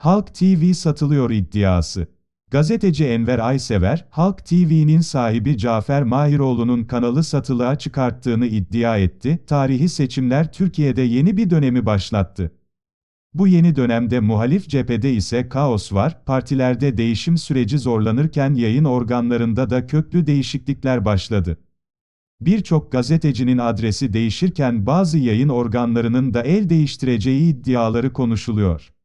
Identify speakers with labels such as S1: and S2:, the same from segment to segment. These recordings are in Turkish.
S1: Halk TV satılıyor iddiası. Gazeteci Enver Aysever, Halk TV'nin sahibi Cafer Mahiroğlu'nun kanalı satılığa çıkarttığını iddia etti. Tarihi seçimler Türkiye'de yeni bir dönemi başlattı. Bu yeni dönemde muhalif cephede ise kaos var, partilerde değişim süreci zorlanırken yayın organlarında da köklü değişiklikler başladı. Birçok gazetecinin adresi değişirken bazı yayın organlarının da el değiştireceği iddiaları konuşuluyor.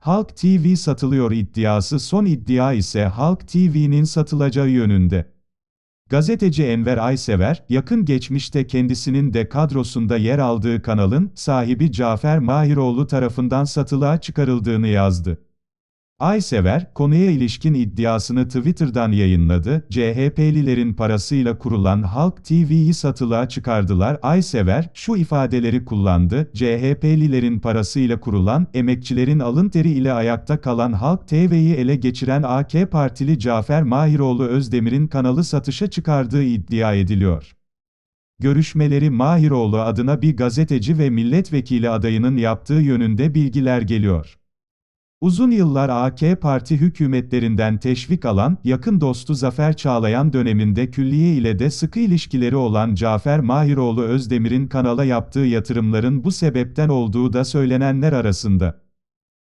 S1: Halk TV satılıyor iddiası son iddia ise Halk TV'nin satılacağı yönünde. Gazeteci Enver Aysever, yakın geçmişte kendisinin de kadrosunda yer aldığı kanalın sahibi Cafer Mahiroğlu tarafından satılığa çıkarıldığını yazdı. Aysever, konuya ilişkin iddiasını Twitter'dan yayınladı, CHP'lilerin parasıyla kurulan Halk TV'yi satılığa çıkardılar. Aysever, şu ifadeleri kullandı, CHP'lilerin parasıyla kurulan, emekçilerin alın teri ile ayakta kalan Halk TV'yi ele geçiren AK Partili Cafer Mahiroğlu Özdemir'in kanalı satışa çıkardığı iddia ediliyor. Görüşmeleri Mahiroğlu adına bir gazeteci ve milletvekili adayının yaptığı yönünde bilgiler geliyor. Uzun yıllar AK Parti hükümetlerinden teşvik alan, yakın dostu Zafer Çağlayan döneminde külliye ile de sıkı ilişkileri olan Cafer Mahiroğlu Özdemir'in kanala yaptığı yatırımların bu sebepten olduğu da söylenenler arasında.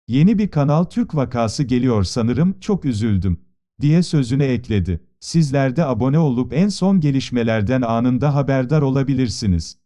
S1: Yeni bir Kanal Türk vakası geliyor sanırım, çok üzüldüm. diye sözüne ekledi. Sizler de abone olup en son gelişmelerden anında haberdar olabilirsiniz.